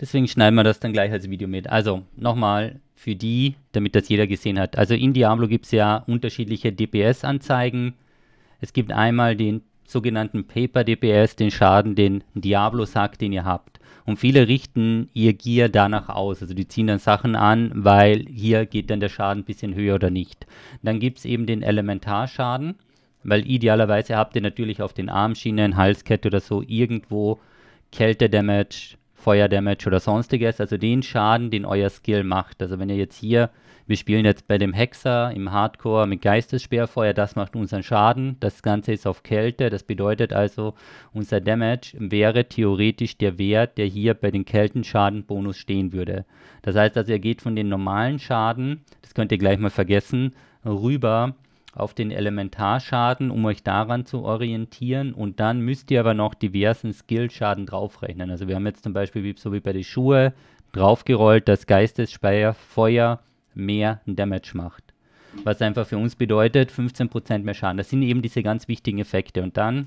Deswegen schneiden wir das dann gleich als Video mit. Also nochmal für die, damit das jeder gesehen hat. Also in Diablo gibt es ja unterschiedliche DPS-Anzeigen. Es gibt einmal den sogenannten Paper DPS, den Schaden, den Diablo sagt, den ihr habt. Und viele richten ihr Gear danach aus. Also die ziehen dann Sachen an, weil hier geht dann der Schaden ein bisschen höher oder nicht. Dann gibt es eben den Elementarschaden, weil idealerweise habt ihr natürlich auf den Armschienen, Halskette oder so irgendwo Kälte-Damage, Feuerdamage oder sonstiges, also den Schaden, den euer Skill macht. Also wenn ihr jetzt hier, wir spielen jetzt bei dem Hexer im Hardcore mit Geistesspeerfeuer, das macht unseren Schaden. Das Ganze ist auf Kälte, das bedeutet also, unser Damage wäre theoretisch der Wert, der hier bei den Kältenschadenbonus stehen würde. Das heißt also, ihr geht von den normalen Schaden, das könnt ihr gleich mal vergessen, rüber auf den Elementarschaden, um euch daran zu orientieren. Und dann müsst ihr aber noch diversen Skill-Schaden draufrechnen. Also wir haben jetzt zum Beispiel, so wie bei den Schuhe, draufgerollt, dass Geistesfeuer mehr Damage macht. Was einfach für uns bedeutet, 15% mehr Schaden. Das sind eben diese ganz wichtigen Effekte. Und dann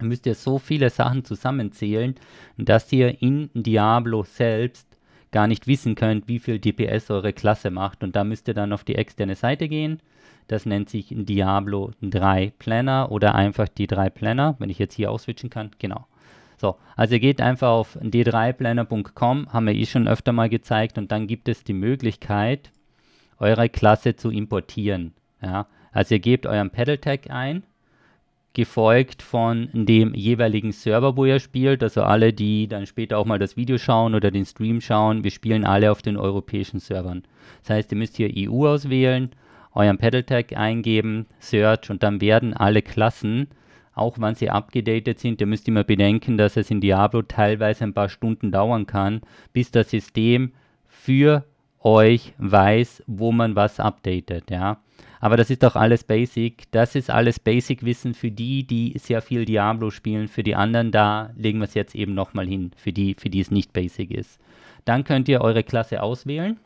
müsst ihr so viele Sachen zusammenzählen, dass ihr in Diablo selbst gar nicht wissen könnt, wie viel DPS eure Klasse macht. Und da müsst ihr dann auf die externe Seite gehen. Das nennt sich Diablo 3 Planner oder einfach die 3 Planner, wenn ich jetzt hier auswitchen kann. Genau. So, also ihr geht einfach auf d3planner.com, haben wir eh schon öfter mal gezeigt, und dann gibt es die Möglichkeit, eure Klasse zu importieren. Ja? Also ihr gebt euren Pedal Tag ein gefolgt von dem jeweiligen Server, wo ihr spielt. Also alle, die dann später auch mal das Video schauen oder den Stream schauen, wir spielen alle auf den europäischen Servern. Das heißt, ihr müsst hier EU auswählen, euren Pedal-Tag eingeben, Search und dann werden alle Klassen, auch wenn sie abgedatet sind, ihr müsst immer bedenken, dass es in Diablo teilweise ein paar Stunden dauern kann, bis das System für euch weiß, wo man was updatet, ja. Aber das ist doch alles Basic. Das ist alles Basic-Wissen für die, die sehr viel Diablo spielen. Für die anderen, da legen wir es jetzt eben nochmal hin, für die, für die es nicht Basic ist. Dann könnt ihr eure Klasse auswählen.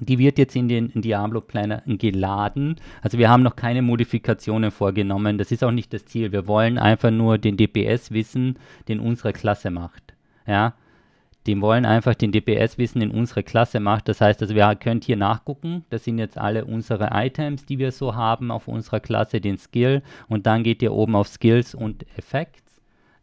Die wird jetzt in den Diablo Planner geladen. Also wir haben noch keine Modifikationen vorgenommen. Das ist auch nicht das Ziel. Wir wollen einfach nur den DPS wissen, den unsere Klasse macht. Ja, die wollen einfach den DPS-Wissen in unsere Klasse machen. Das heißt, also wir könnt hier nachgucken. Das sind jetzt alle unsere Items, die wir so haben auf unserer Klasse, den Skill. Und dann geht ihr oben auf Skills und Effects.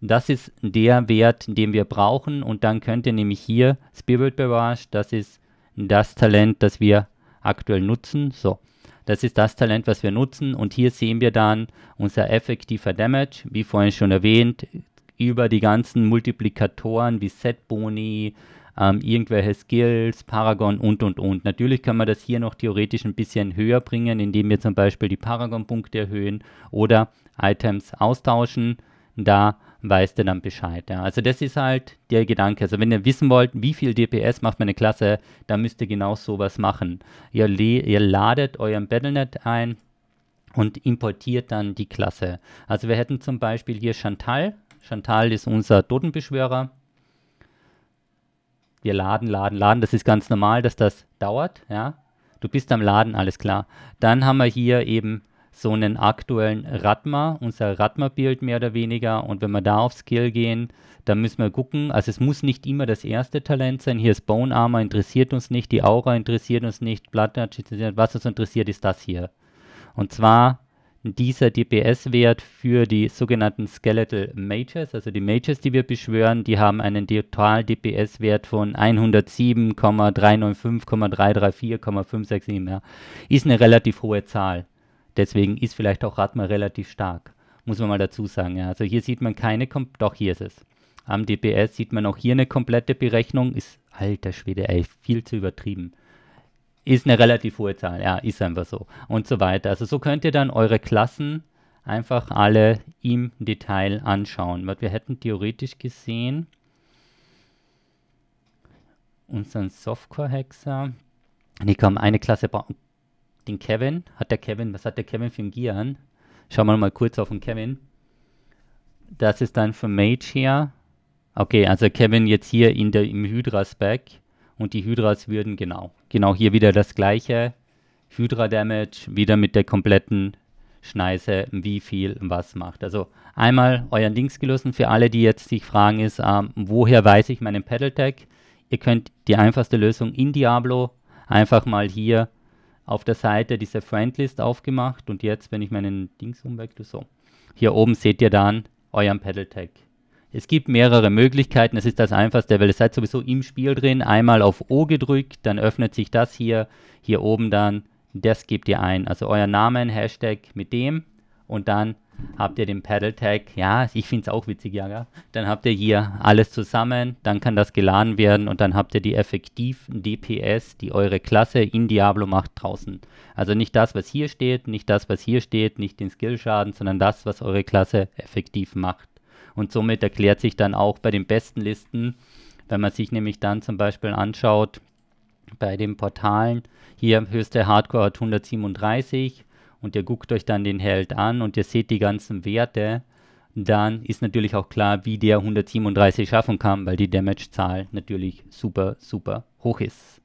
Das ist der Wert, den wir brauchen. Und dann könnt ihr nämlich hier Spirit Barrage, das ist das Talent, das wir aktuell nutzen. So, das ist das Talent, was wir nutzen. Und hier sehen wir dann unser effektiver Damage, wie vorhin schon erwähnt, über die ganzen Multiplikatoren wie Setboni, ähm, irgendwelche Skills, Paragon und und und. Natürlich kann man das hier noch theoretisch ein bisschen höher bringen, indem wir zum Beispiel die Paragon-Punkte erhöhen oder Items austauschen. Da weiß der dann Bescheid. Ja. Also das ist halt der Gedanke. Also wenn ihr wissen wollt, wie viel DPS macht meine Klasse, dann müsst ihr genau sowas machen. Ihr, ihr ladet euren Battlenet ein und importiert dann die Klasse. Also wir hätten zum Beispiel hier Chantal Chantal ist unser Totenbeschwörer. Wir laden, laden, laden. Das ist ganz normal, dass das dauert. Ja? Du bist am Laden, alles klar. Dann haben wir hier eben so einen aktuellen Radma, unser Radma-Bild mehr oder weniger. Und wenn wir da auf Skill gehen, dann müssen wir gucken. Also es muss nicht immer das erste Talent sein. Hier ist Bone Armor, interessiert uns nicht. Die Aura interessiert uns nicht. Blood was uns interessiert, ist das hier. Und zwar dieser DPS-Wert für die sogenannten Skeletal Mages, also die Mages, die wir beschwören, die haben einen Total-DPS-Wert von 107,395,334,567. Ja. Ist eine relativ hohe Zahl. Deswegen ist vielleicht auch Radmer relativ stark. Muss man mal dazu sagen. Ja. Also hier sieht man keine, Kom doch hier ist es. Am DPS sieht man auch hier eine komplette Berechnung. Ist, alter Schwede, ey, viel zu übertrieben ist eine relativ hohe Zahl, ja, ist einfach so. Und so weiter. Also so könnt ihr dann eure Klassen einfach alle im Detail anschauen. Was wir hätten theoretisch gesehen unseren Softcore-Hexer. Nee, komm, eine Klasse brauchen. Den Kevin. Hat der Kevin, was hat der Kevin für ein Gear an? Schauen wir mal kurz auf den Kevin. Das ist dann für Mage hier. Okay, also Kevin jetzt hier in der, im Hydra-Spec und die Hydras würden genau, genau hier wieder das gleiche. Hydra-Damage, wieder mit der kompletten Schneise, wie viel was macht. Also einmal euren Dings gelöst. Für alle, die jetzt sich fragen, ist, ähm, woher weiß ich meinen Pedal Tag? Ihr könnt die einfachste Lösung in Diablo einfach mal hier auf der Seite diese Friendlist aufgemacht und jetzt, wenn ich meinen Dings umwechsel, so, hier oben seht ihr dann euren Pedal Tag. Es gibt mehrere Möglichkeiten. Es ist das einfachste, weil ihr seid sowieso im Spiel drin. Einmal auf O gedrückt, dann öffnet sich das hier. Hier oben dann, das gebt ihr ein. Also euer Namen, Hashtag mit dem und dann habt ihr den Paddle Tag. Ja, ich finde es auch witzig, ja, ja. Dann habt ihr hier alles zusammen, dann kann das geladen werden und dann habt ihr die effektiven DPS, die eure Klasse in Diablo macht draußen. Also nicht das, was hier steht, nicht das, was hier steht, nicht den Skillschaden, sondern das, was eure Klasse effektiv macht. Und somit erklärt sich dann auch bei den besten Listen, wenn man sich nämlich dann zum Beispiel anschaut, bei den Portalen, hier höchste Hardcore hat 137 und ihr guckt euch dann den Held an und ihr seht die ganzen Werte, dann ist natürlich auch klar, wie der 137 schaffen kann, weil die Damage-Zahl natürlich super, super hoch ist.